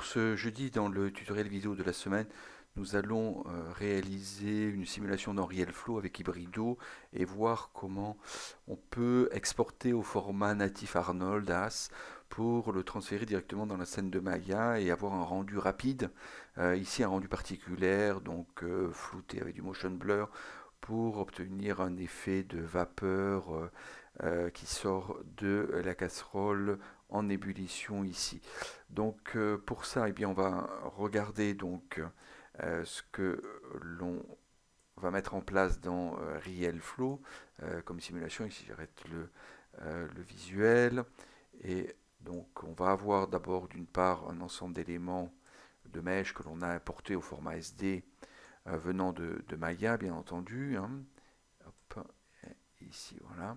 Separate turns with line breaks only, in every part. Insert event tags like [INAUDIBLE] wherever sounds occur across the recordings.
Pour ce jeudi, dans le tutoriel vidéo de la semaine, nous allons euh, réaliser une simulation dans Flow avec Hybrido et voir comment on peut exporter au format natif Arnold AS pour le transférer directement dans la scène de Maya et avoir un rendu rapide, euh, ici un rendu particulier, donc euh, flouté avec du motion blur pour obtenir un effet de vapeur qui sort de la casserole ébullition ici. Donc euh, pour ça, et eh bien, on va regarder donc euh, ce que l'on va mettre en place dans euh, Flow euh, comme simulation. Ici, j'arrête le, le, visuel. Et donc, on va avoir d'abord d'une part un ensemble d'éléments de mèche que l'on a importé au format SD venant de, Maya, bien entendu. Hein. ici, voilà.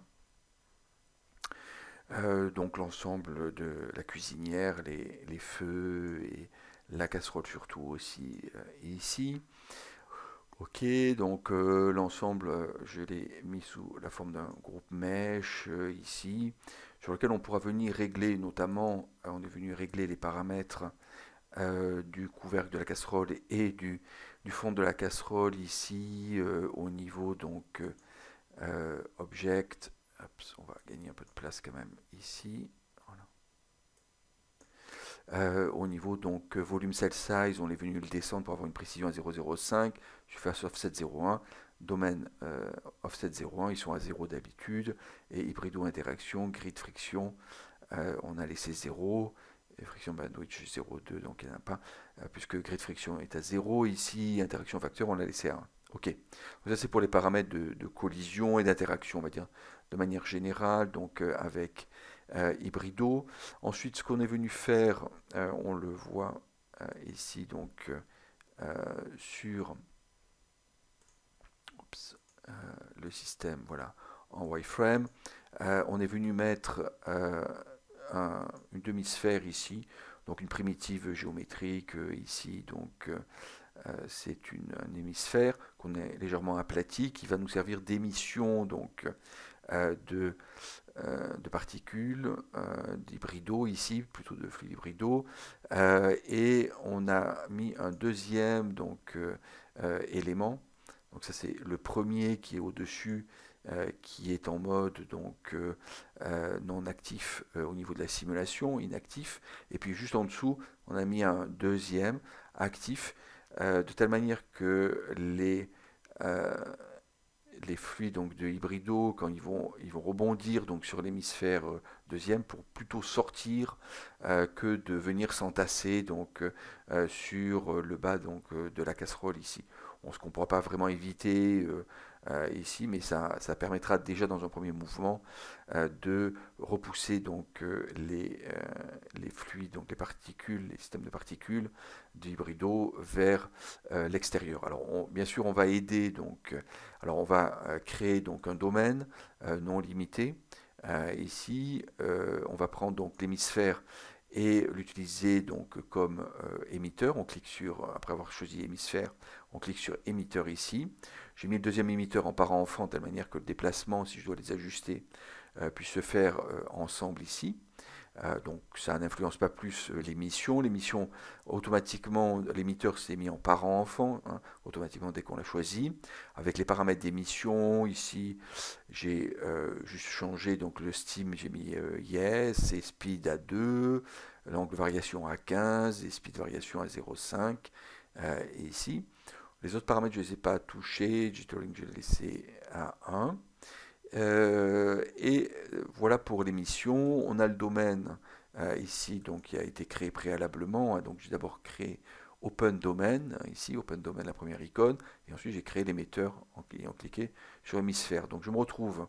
Euh, donc l'ensemble de la cuisinière, les, feux et la casserole surtout aussi euh, ici. Ok, donc euh, l'ensemble, je l'ai mis sous la forme d'un groupe mèche ici, sur lequel on pourra venir régler notamment, on est venu régler les paramètres du couvercle de la casserole et du, du fond de la casserole ici au niveau donc object on va gagner un peu de place quand même ici. Euh, au niveau donc euh, volume cell size, on est venu le descendre pour avoir une précision à 0,05. Je fais offset 0,1. Domaine euh, offset 0,1, ils sont à 0 d'habitude. Et hybrido interaction, grid friction, on a laissé 0. Et friction bandwidth 0,2, donc il n'y en a pas. puisque grid friction est à 0. Ici, interaction facteur, on l'a laissé à 1. Ok. ça, c'est pour les paramètres de, de collision et d'interaction, on va dire, de manière générale, donc euh, avec euh, Hybrido. Ensuite, ce qu'on est venu faire, euh, on le voit ici donc sur le système, voilà, en wireframe. on est venu mettre une demi-sphère ici, donc une primitive géométrique ici, donc c'est une, hémisphère qu'on est légèrement aplati qui va nous servir d'émission donc euh, euh, de, particules, euh, d'hybrido ici, plutôt de fluides hybridaux. et on a mis un deuxième donc, élément. Donc ça c'est le premier qui est au-dessus, qui est en mode donc non actif au niveau de la simulation, inactif. Et puis juste en dessous, on a mis un deuxième actif, de telle manière que les, les fluides donc, de hybrido, quand ils vont, ils vont rebondir donc, sur l'hémisphère euh, deuxième pour plutôt sortir euh, que de venir s'entasser donc euh, sur le bas donc, de la casserole ici. On ne se comprend pas vraiment éviter euh, ici, mais ça, ça, permettra déjà dans un premier mouvement euh, de repousser donc euh, les, les fluides, donc les particules, les systèmes de particules du hybrido vers l'extérieur. Alors bien sûr, on va aider donc, alors on va créer donc un domaine non limité. ici, on va prendre donc l'hémisphère et l'utiliser donc comme euh, émetteur. On clique sur, après avoir choisi hémisphère, on clique sur émetteur ici. J'ai mis le deuxième émetteur en parent-enfant, de telle manière que le déplacement, si je dois les ajuster, euh, puisse se faire euh, ensemble ici. Euh, donc ça n'influence pas plus euh, l'émission. L'émission, automatiquement, l'émetteur s'est mis en parent-enfant, hein, automatiquement dès qu'on l'a choisi. Avec les paramètres d'émission, ici, j'ai euh, juste changé donc, le Steam, j'ai mis Yes, et Speed à 2, l'angle variation à 15, et Speed variation à 0,5, et ici. Les autres paramètres, je ne les ai pas touchés, jittering, je l'ai laissé à 1. Euh, et euh, voilà pour l'émission. On a le domaine euh, ici donc, qui a été créé préalablement. Hein. donc j'ai d'abord créé Open Domain, hein, ici Open Domain la première icône, et ensuite j'ai créé l'émetteur en, cliquant sur hémisphère. Donc je me retrouve,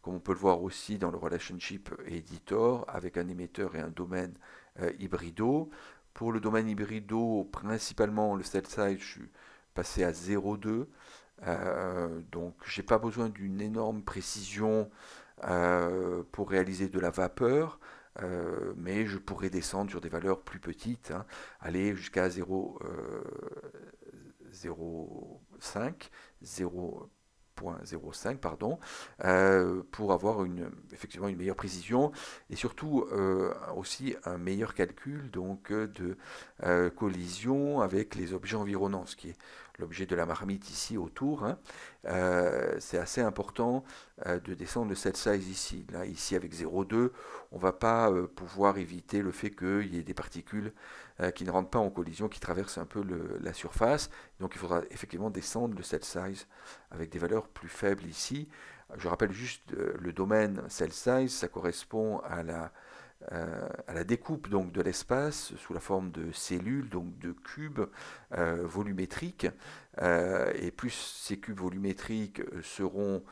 comme on peut le voir aussi dans le relationship editor, avec un émetteur et un domaine hybrido. Pour le domaine hybrido, principalement le style size, je suis passé à 0,2 donc euh, donc j'ai pas besoin d'une énorme précision euh, pour réaliser de la vapeur, euh, mais je pourrais descendre sur des valeurs plus petites, hein, aller jusqu'à 0,5, 0.05 pardon, pour avoir une, effectivement une meilleure précision et surtout aussi un meilleur calcul donc de collision avec les objets environnants, ce qui est l'objet de la marmite ici autour. Hein. Euh, c'est assez important euh, de descendre le cette size ici. Là, ici avec 0,2, on ne va pas euh, pouvoir éviter le fait qu'il y ait des particules qui ne rentrent pas en collision, qui traversent un peu la surface. Donc il faudra effectivement descendre le cette size avec des valeurs plus faibles ici. Je rappelle juste le domaine cell size, ça correspond à la euh, à la découpe donc, de l'espace sous la forme de cellules, donc de cubes euh, volumétriques, euh, et plus ces cubes volumétriques euh, seront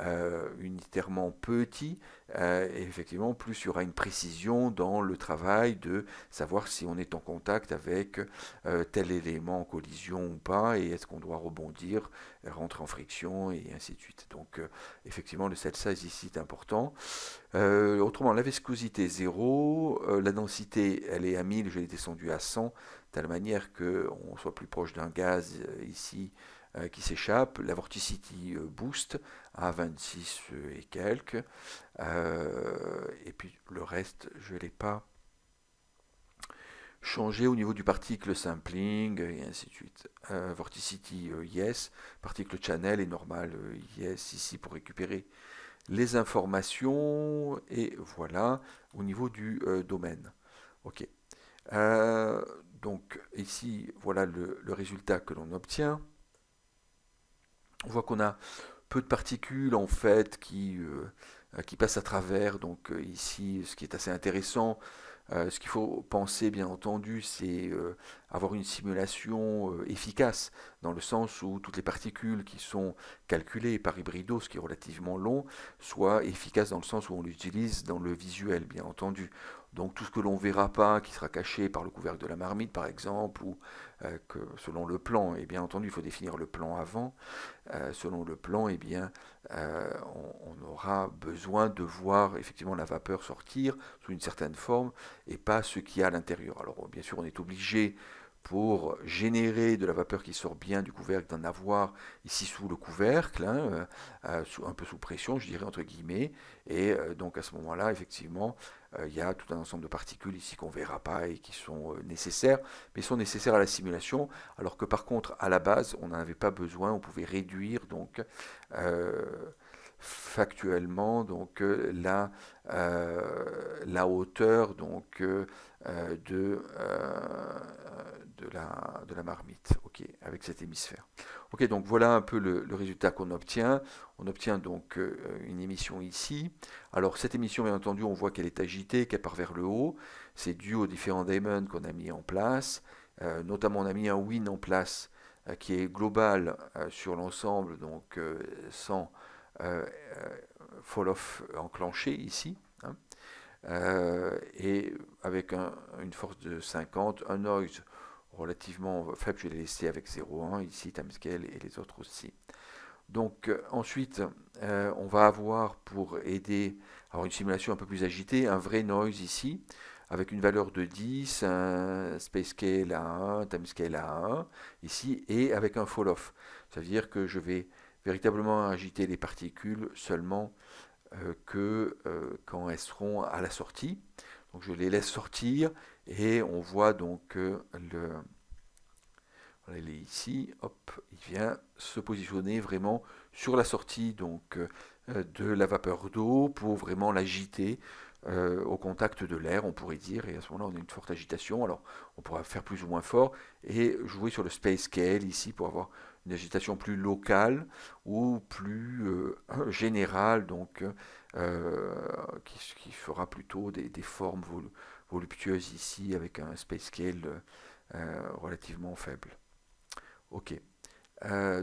euh, unitairement petits, effectivement, plus il y aura une précision dans le travail de savoir si on est en contact avec tel élément en collision ou pas, et est-ce qu'on doit rebondir, rentrer en friction, et ainsi de suite. Donc, effectivement, le self size ici est important. autrement, la viscosité 0, la densité, elle est à 1000, je l'ai descendu à 100, telle manière qu'on soit plus proche d'un gaz euh, ici euh, qui s'échappe, la vorticity euh, boost à 26 et quelques, et puis le reste, je ne l'ai pas changé au niveau du particle sampling, et ainsi de suite. vorticity, yes, particle channel est normal, yes, ici pour récupérer les informations, et voilà, au niveau du domaine. Ok donc ici, voilà le, résultat que l'on obtient. On voit qu'on a peu de particules en fait qui, euh, qui passent à travers. Donc euh, ici, ce qui est assez intéressant, euh, ce qu'il faut penser bien entendu, c'est avoir une simulation efficace, dans le sens où toutes les particules qui sont calculées par hybrido, ce qui est relativement long, soient efficaces dans le sens où on l'utilise dans le visuel, bien entendu. Donc tout ce que l'on verra pas, qui sera caché par le couvercle de la marmite par exemple, ou euh, que selon le plan, et bien entendu il faut définir le plan avant, euh, selon le plan, et bien euh, on, on, aura besoin de voir effectivement la vapeur sortir sous une certaine forme et pas ce qu'il y a à l'intérieur. Alors bien sûr on est obligé pour générer de la vapeur qui sort bien du couvercle, d'en avoir ici sous le couvercle, hein, euh, euh, un peu sous pression, je dirais entre guillemets. Et euh, donc à ce moment-là, effectivement, il y a tout un ensemble de particules ici qu'on ne verra pas et qui sont nécessaires, mais sont nécessaires à la simulation, alors que par contre, à la base, on n'en avait pas besoin, on pouvait réduire donc factuellement donc euh, la, euh, la hauteur donc euh, de, de, la, de la marmite ok avec cet hémisphère. Ok, donc voilà un peu le, résultat qu'on obtient. On obtient donc une émission ici. Alors cette émission, bien entendu, on voit qu'elle est agitée, qu'elle part vers le haut. C'est dû aux différents daemons qu'on a mis en place. notamment, on a mis un win en place qui est global sur l'ensemble, donc sans euh, euh, fall-off enclenché ici, hein. euh, et avec une force de 50, un noise relativement faible, je l'ai laissé avec 0,1 ici, timescale et les autres aussi. Donc ensuite, on va avoir pour aider à avoir une simulation un peu plus agitée, un vrai noise ici, avec une valeur de 10, space scale à 1, time à 1, ici, et avec un fall-off. cest à dire que je vais véritablement agiter les particules seulement euh, que euh, quand elles seront à la sortie. Donc je les laisse sortir et on voit donc que le voilà, il est ici, hop, il vient se positionner vraiment sur la sortie donc euh, de la vapeur d'eau pour vraiment l'agiter au contact de l'air, on pourrait dire, et à ce moment-là, on a une forte agitation. Alors, on pourra faire plus ou moins fort et jouer sur le space scale ici pour avoir une agitation plus locale ou plus euh, [CLEARS THROAT] générale, donc euh, qui, qui, fera plutôt des, formes voluptueuses ici avec un space scale euh, relativement faible. Ok.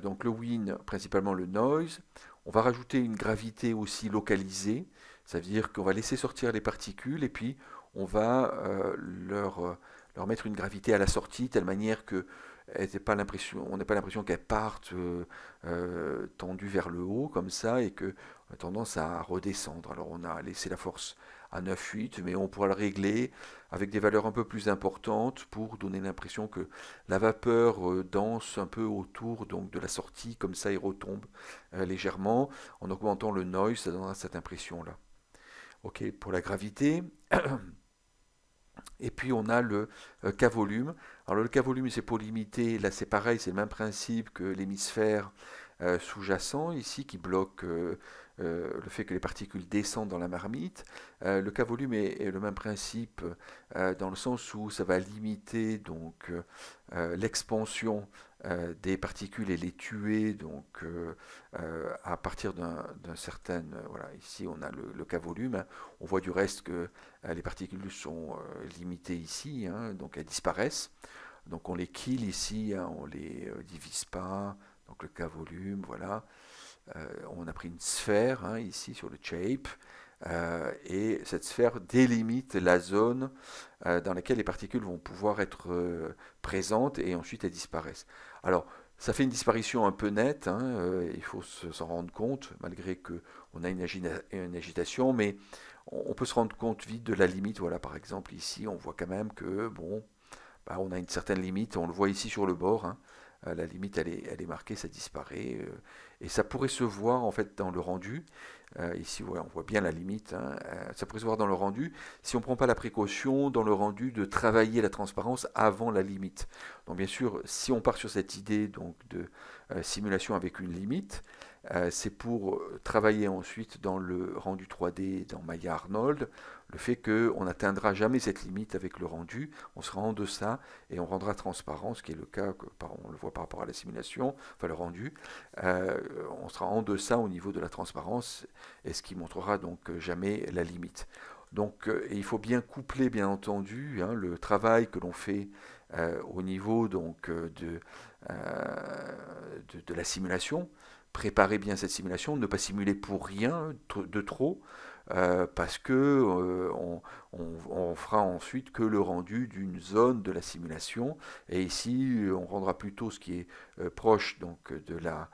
donc le win, principalement le noise. On va rajouter une gravité aussi localisée, ça veut dire qu'on va laisser sortir les particules et puis on va leur, leur mettre une gravité à la sortie, telle manière que pas l'impression, on n'a pas l'impression qu'elle parte euh, euh, tendue vers le haut comme ça et que a tendance à redescendre. Alors on a laissé la force à 9,8, mais on pourra le régler avec des valeurs un peu plus importantes pour donner l'impression que la vapeur euh, danse un peu autour donc de la sortie, comme ça et retombe légèrement. En augmentant le noise, ça donnera cette impression-là. Ok, pour la gravité. [CLEARS THROAT] Et puis on a le euh, K-volume. Alors le K-volume, c'est pour limiter, là c'est pareil, c'est le même principe que l'hémisphère euh, sous-jacent ici qui bloque euh, euh, le fait que les particules descendent dans la marmite. Euh, le cas volume est, le même principe euh, dans le sens où ça va limiter l'expansion des particules et les tuer donc à partir d'un certain voilà ici on a le, le cas volume on voit du reste que les particules sont limitées ici hein, donc elles disparaissent donc on les kill ici on hein, on les divise pas donc le cas volume voilà euh, on a pris une sphère hein, ici sur le shape, euh, et cette sphère délimite la zone euh, dans laquelle les particules vont pouvoir être présentes et ensuite elles disparaissent. Alors, ça fait une disparition un peu nette, hein, il faut s'en rendre compte, malgré qu'on a une, agitation, mais on, peut se rendre compte vite de la limite. Voilà, par exemple, ici, on voit quand même que, bon, bah, on a une certaine limite, on le voit ici sur le bord, hein la limite, elle est, elle est marquée, ça disparaît. Euh, et ça pourrait se voir, en fait, dans le rendu. Euh, ici, on voit bien la limite. Hein, euh, ça pourrait se voir dans le rendu si on ne prend pas la précaution dans le rendu de travailler la transparence avant la limite. Donc, bien sûr, si on part sur cette idée donc, de simulation avec une limite, c'est pour travailler ensuite dans le rendu 3D dans Maya Arnold, le fait qu'on n'atteindra jamais cette limite avec le rendu, on sera en deçà et on rendra transparent, ce qui est le cas, on le voit par rapport à la simulation, enfin le rendu, euh, on sera en deçà au niveau de la transparence, et ce qui montrera donc jamais la limite. Donc euh, il faut bien coupler, bien entendu, hein, le travail que l'on fait euh, au niveau donc, de, de la simulation, préparer bien cette simulation, ne pas simuler pour rien de trop, euh, parce que euh, on, fera ensuite que le rendu d'une zone de la simulation. Et ici, euh, on rendra plutôt ce qui est proche donc de la,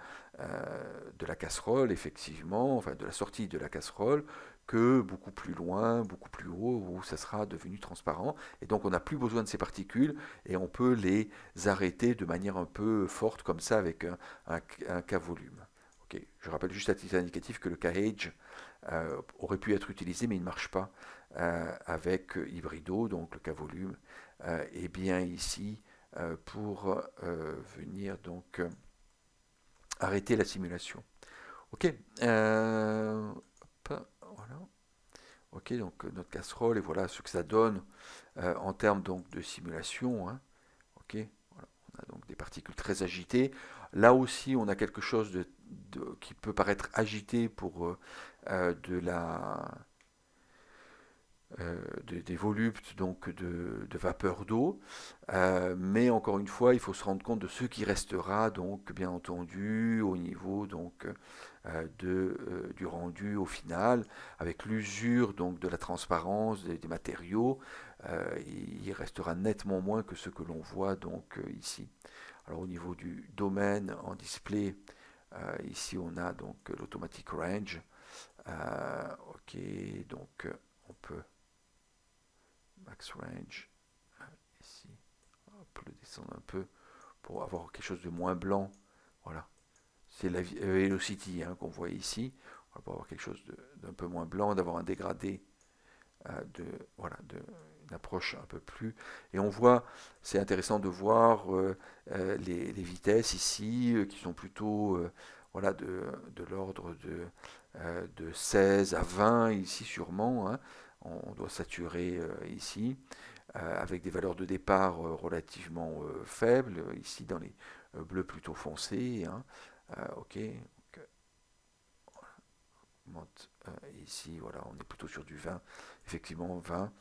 de la casserole, effectivement, de la sortie de la casserole, que beaucoup plus loin, beaucoup plus haut, où ça sera devenu transparent. Et donc on n'a plus besoin de ces particules et on peut les arrêter de manière un peu forte comme ça avec un, un, K volume. Je rappelle juste à titre indicatif que le K-Age euh, aurait pu être utilisé, mais il ne marche pas euh, avec Hybrido, donc le cas volume, euh, et bien ici pour venir donc arrêter la simulation. Ok, voilà. Ok, donc notre casserole, et voilà ce que ça donne en termes donc de simulation. Hein. Ok, on a donc des particules très agitées. Là aussi, on a quelque chose de qui peut paraître agité pour euh, euh, de la, euh, des, voluptes donc de, vapeur d'eau, mais encore une fois, il faut se rendre compte de ce qui restera donc bien entendu au niveau donc de, du rendu au final, avec l'usure donc de la transparence des, des matériaux, il restera nettement moins que ce que l'on voit donc ici. Alors au niveau du domaine en display, euh, ici, on a donc euh, l'automatic range. Euh, ok, donc on peut max range ici. peut le descendre un peu pour avoir quelque chose de moins blanc. Voilà, c'est la velocity hein, qu'on voit ici. On va avoir quelque chose d'un peu moins blanc, d'avoir un dégradé de voilà de approche un peu plus. Et on voit, c'est intéressant de voir euh, euh, les, vitesses ici, euh, qui sont plutôt voilà, de, l'ordre de, de 16 à 20 ici sûrement. Hein. On, doit saturer ici, avec des valeurs de départ relativement faibles, ici dans les bleus plutôt foncés. Hein. ok, ici, voilà, on est plutôt sur du 20, effectivement 20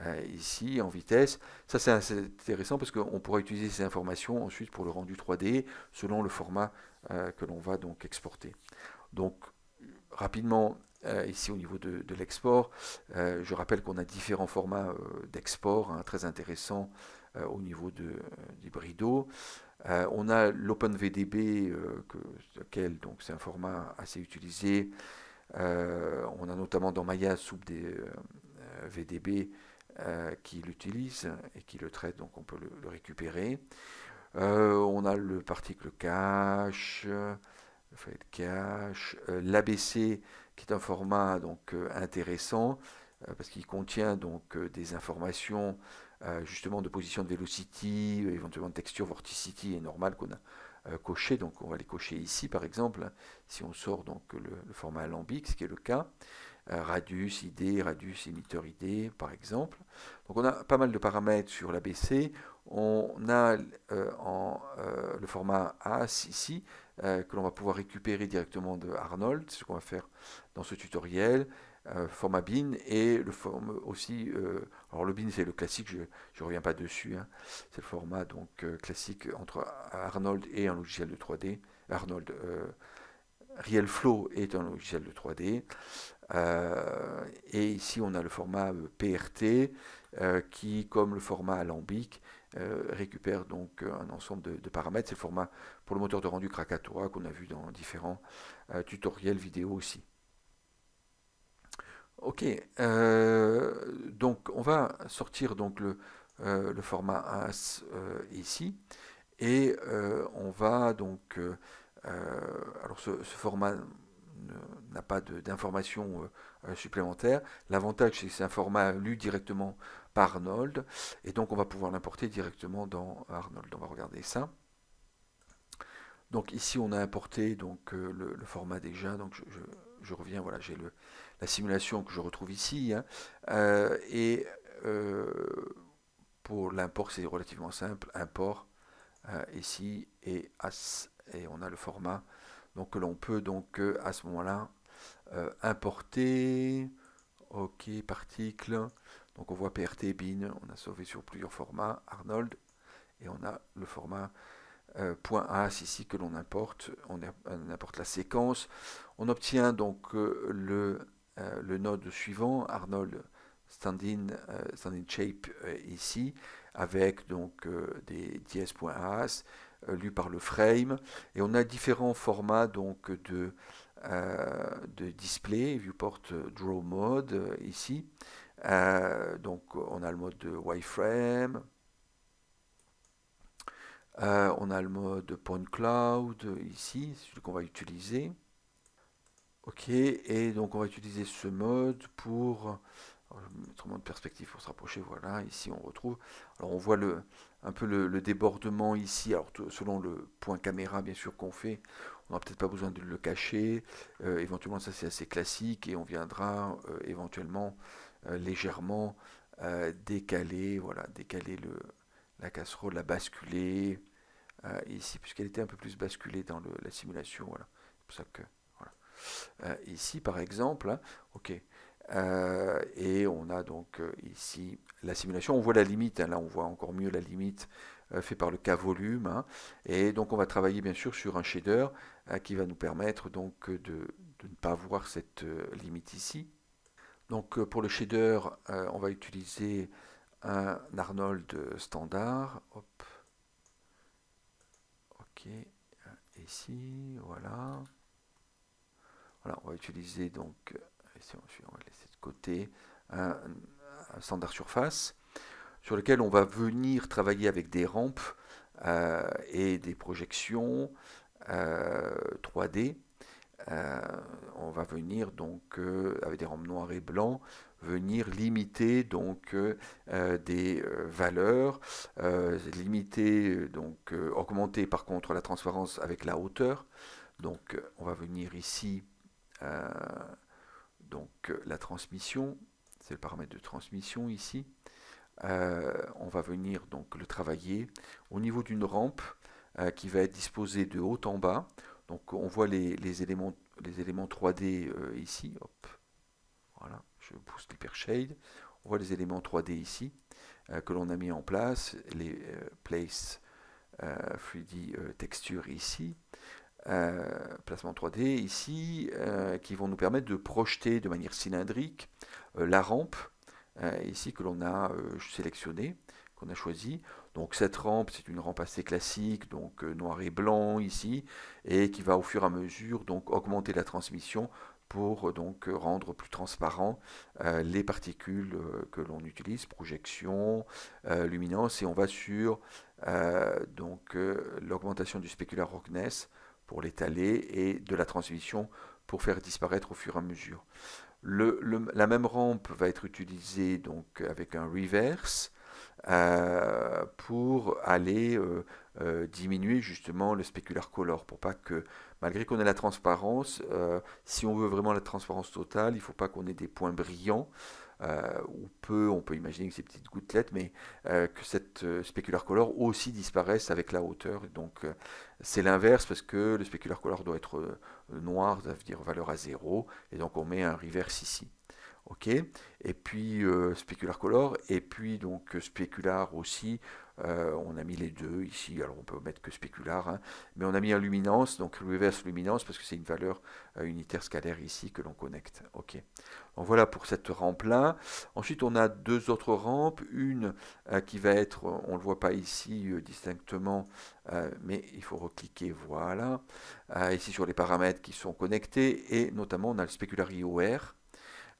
euh, ici en vitesse. Ça c'est intéressant parce qu'on pourra utiliser ces informations ensuite pour le rendu 3D selon le format euh, que l'on va donc exporter. Donc rapidement, euh, ici au niveau de, l'export, je rappelle qu'on a différents formats d'export hein, très intéressants au niveau de, des on a l'OpenVDB, VDB, donc c'est un format assez utilisé euh, on a notamment dans Maya Soup des euh, euh, VDB qui l'utilise et qui le traite, donc on peut le, récupérer. on a le particle cache, l'ABC qui est un format donc intéressant parce qu'il contient donc des informations justement de position de velocity, éventuellement de texture, vorticity et normal qu'on a euh, cocher. Donc on va les cocher ici par exemple, hein, si on sort donc le, format alambic, ce qui est le cas. Euh, radius ID, radius émetteur ID par exemple. Donc on a pas mal de paramètres sur l'ABC. On a euh, en, le format AS ici que l'on va pouvoir récupérer directement de Arnold, ce qu'on va faire dans ce tutoriel. Euh, format bin et le format aussi. Euh, alors le bin c'est le classique, je ne reviens pas dessus. Hein. C'est le format donc euh, classique entre Arnold et un logiciel de 3D. Arnold RealFlow est un logiciel de 3D. et ici, on a le format PRT qui, comme le format alambic, récupère donc un ensemble de, de paramètres. C'est le format pour le moteur de rendu Krakatoa qu'on a vu dans différents tutoriels vidéo aussi. Ok, euh, donc on va sortir donc le, euh, le format AS euh, ici et on va donc alors ce, format n'a pas d'informations supplémentaires. L'avantage c'est que c'est un format lu directement par Arnold et donc on va pouvoir l'importer directement dans Arnold. On va regarder ça. Donc ici on a importé donc le, format déjà. Donc je reviens voilà j'ai le la simulation que je retrouve ici. Hein. Euh, et euh, pour l'import, c'est relativement simple. Import euh, ici et as, et on a le format. Donc que l'on peut donc à ce moment-là importer. OK, particle. Donc on voit PRT, bin, on a sauvé sur plusieurs formats, Arnold, et on a le format point .as ici que l'on importe, on, importe la séquence. On obtient donc le euh, le node suivant, Arnold Standing, euh, Shape euh, ici, avec donc des 10.as, lu par le frame, et on a différents formats donc de, display, viewport draw mode ici. donc on a le mode de wireframe, on a le mode point cloud ici, celui qu'on va utiliser. Ok, et donc on va utiliser ce mode pour mettre de perspective pour se rapprocher. Voilà, ici on retrouve. Alors on voit le, un peu le, débordement ici. Alors selon le point caméra bien sûr qu'on fait, on n'a peut-être pas besoin de le cacher. Euh, éventuellement ça c'est assez classique et on viendra euh, éventuellement euh, légèrement décaler, voilà, décaler le, la casserole, la basculer ici puisqu'elle était un peu plus basculée dans la simulation. Voilà, c'est pour ça que euh, ici, par exemple. Hein, OK. Euh, et on a donc euh, ici la simulation. On voit la limite, hein, là on voit encore mieux la limite fait par le cas volume. Hein. et donc on va travailler bien sûr sur un shader qui va nous permettre donc de, ne pas voir cette limite ici. Donc pour le shader, on va utiliser un Arnold standard. Ok, ici, voilà on va utiliser donc, euh, on va laisser de côté, un, standard surface sur lequel on va venir travailler avec des rampes euh, et des projections 3D. Euh, on va venir donc avec des rampes noires et blancs venir limiter donc des valeurs, limiter donc augmenter par contre la transparence avec la hauteur. Donc on va venir ici euh, donc euh, la transmission, c'est le paramètre de transmission ici. Euh, on va venir donc le travailler au niveau d'une rampe qui va être disposée de haut en bas. Donc on voit les, éléments, les éléments 3D ici. Hop. Voilà, je pousse l'hypershade. On voit les éléments 3D ici que l'on a mis en place, les place 3D texture ici. Euh, placement 3D ici, euh, qui vont nous permettre de projeter de manière cylindrique euh, la rampe ici que l'on a sélectionnée, qu'on a choisie. Donc cette rampe, c'est une rampe assez classique, donc noir et blanc ici, et qui va au fur et à mesure donc augmenter la transmission pour donc rendre plus transparent les particules que l'on utilise, projection, luminance, et on va sur donc l'augmentation du specular Rockness pour l'étaler et de la transmission pour faire disparaître au fur et à mesure. la même rampe va être utilisée donc avec un reverse euh, pour aller euh, euh, diminuer justement le specular color pour pas que malgré qu'on ait la transparence, si on veut vraiment la transparence totale, il ne faut pas qu'on ait des points brillants. Euh, ou peu, on peut imaginer que ces petites gouttelettes, mais euh, que cette euh, spéculaire color aussi disparaisse avec la hauteur. Donc c'est l'inverse parce que le spéculaire color doit être noir, ça veut dire valeur à 0, et donc on met un reverse ici ok et puis euh, Specular Color, et puis donc Specular aussi, euh, on a mis les deux ici, alors on peut mettre que Specular, hein. mais on a mis en luminance, donc Reverse Luminance, parce que c'est une valeur euh, unitaire scalaire ici que l'on connecte, ok. Donc voilà pour cette rampe-là. Ensuite on a deux autres rampes, une qui va être, on ne le voit pas ici distinctement, mais il faut recliquer, voilà, ici sur les paramètres qui sont connectés, et notamment on a le Specular IOR,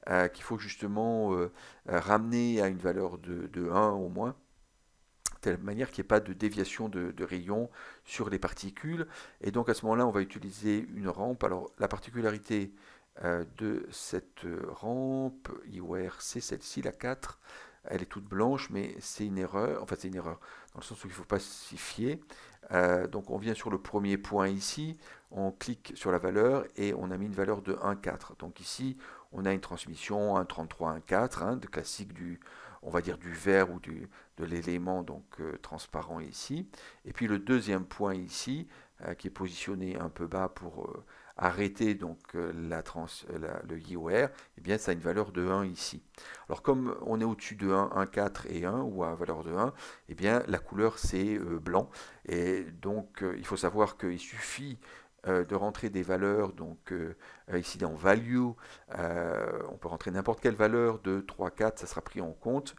euh, qu'il faut justement euh, euh, ramener à une valeur de, 1 au moins, de telle manière qu'il n'y ait pas de déviation de, rayon sur les particules. Et donc à ce moment-là, on va utiliser une rampe. Alors la particularité de cette rampe IOR, c'est celle-ci, la 4 elle est toute blanche, mais c'est une erreur, enfin c'est une erreur, dans le sens où il ne faut pas s'y fier. Euh, donc on vient sur le premier point ici, on clique sur la valeur et on a mis une valeur de 1,4. Donc ici, on a une transmission 1,33, 1,4, hein, de classique du, on va dire du vert ou du, de l'élément donc euh, transparent ici. Et puis le deuxième point ici, euh, qui est positionné un peu bas pour arrêter donc euh, la trans, euh, le IOR, eh bien ça a une valeur de 1 ici. Alors comme on est au-dessus de 1, 1, 4 et 1 ou à valeur de 1, et eh bien la couleur c'est euh, blanc. Et donc il faut savoir qu'il suffit de rentrer des valeurs, donc ici dans value, on peut rentrer n'importe quelle valeur de 3, 4, ça sera pris en compte.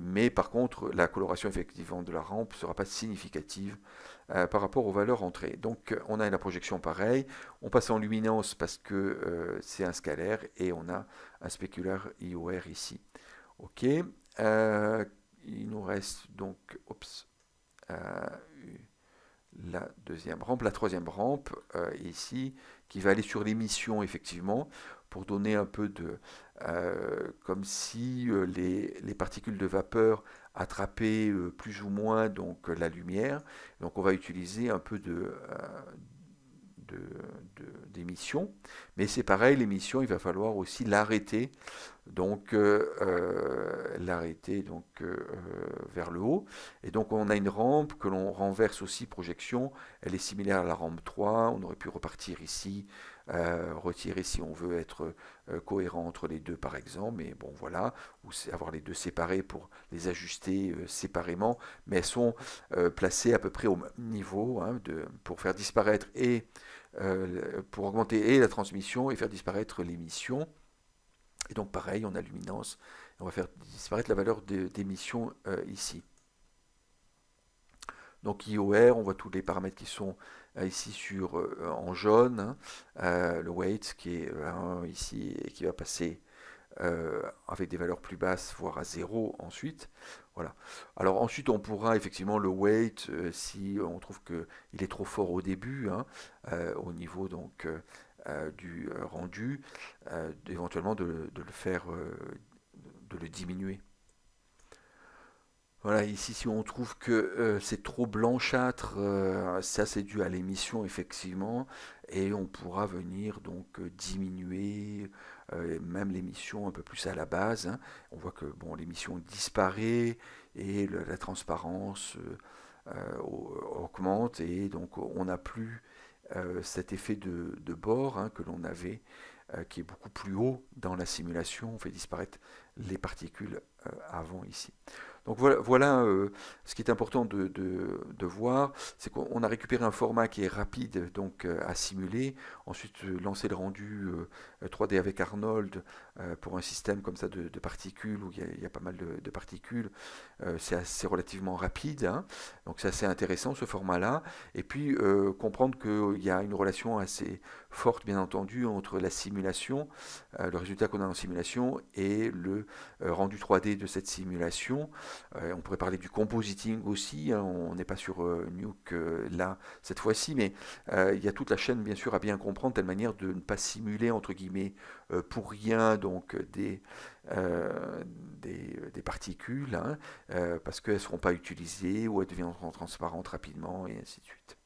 Mais par contre, la coloration effectivement de la rampe ne sera pas significative euh, par rapport aux valeurs entrées. Donc on a la projection pareille, on passe en luminance parce que euh, c'est un scalaire et on a un spéculaire IOR ici. Ok, euh, il nous reste donc la deuxième rampe, la troisième rampe ici qui va aller sur l'émission effectivement pour donner un peu de... Euh, comme si euh, les, particules de vapeur attrapaient euh, plus ou moins donc, la lumière. Donc on va utiliser un peu de... d'émission, mais c'est pareil, l'émission, il va falloir aussi l'arrêter donc euh, euh, l'arrêter donc euh, vers le haut. Et donc on a une rampe que l'on renverse aussi projection. Elle est similaire à la rampe 3. On aurait pu repartir ici, retirer si on veut être cohérent entre les deux par exemple. Mais bon voilà, ou avoir les deux séparés pour les ajuster séparément. Mais elles sont placées à peu près au même niveau hein, pour faire disparaître et pour augmenter et la transmission et faire disparaître l'émission. Et donc pareil, on a luminance. On va faire disparaître la valeur d'émission euh, ici. Donc IOR, on voit tous les paramètres qui sont euh, ici sur, euh, en jaune. Hein. le weight qui est ici et qui va passer euh, avec des valeurs plus basses, voire à zéro ensuite. Voilà. Alors ensuite, on pourra effectivement le weight euh, si on trouve qu'il est trop fort au début, hein, euh, au niveau donc du rendu, éventuellement de, le faire, de le diminuer. Voilà, ici, si on trouve que euh, c'est trop blanchâtre, euh, ça c'est dû à l'émission, effectivement, et on pourra venir donc euh, diminuer même l'émission un peu plus à la base. Hein. On voit que bon, l'émission disparaît et la transparence augmente, et donc on n'a plus cet effet de, bord hein, que l'on avait, qui est beaucoup plus haut dans la simulation. On fait disparaître les particules avant ici. Donc voilà, euh, ce qui est important de, voir, c'est qu'on a récupéré un format qui est rapide donc euh, à simuler, ensuite euh, lancer le rendu 3D avec Arnold, euh, pour un système comme ça de, particules, où il y, a, pas mal de, particules, euh, c'est assez relativement rapide, hein. donc c'est assez intéressant ce format-là, et puis euh, comprendre qu'il y a une relation assez forte, bien entendu, entre la simulation, le résultat qu'on a en simulation, et le rendu 3D de cette simulation. on pourrait parler du compositing aussi, hein, on n'est pas sur Nuke là, cette fois-ci, mais il y a toute la chaîne, bien sûr, à bien comprendre, telle manière de ne pas simuler, entre guillemets, mais euh, pour rien donc des, euh, des, particules, hein, euh, parce qu'elles ne seront pas utilisées ou elles deviendront transparentes rapidement, et ainsi de suite.